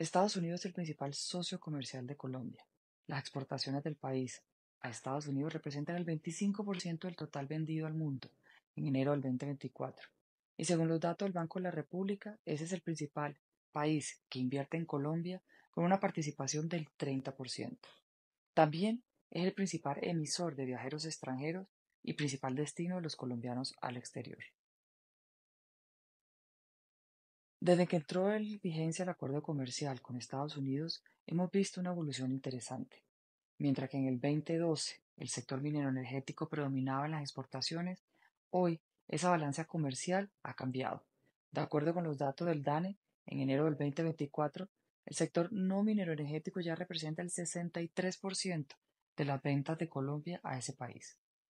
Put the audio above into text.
Estados Unidos es el principal socio comercial de Colombia. Las exportaciones del país a Estados Unidos representan el 25% del total vendido al mundo en enero del 2024. Y según los datos del Banco de la República, ese es el principal país que invierte en Colombia con una participación del 30%. También es el principal emisor de viajeros extranjeros y principal destino de los colombianos al exterior. Desde que entró en vigencia el acuerdo comercial con Estados Unidos, hemos visto una evolución interesante. Mientras que en el 2012 el sector minero energético predominaba en las exportaciones, hoy esa balanza comercial ha cambiado. De acuerdo con los datos del DANE, en enero del 2024, el sector no minero energético ya representa el 63% de las ventas de Colombia a ese país.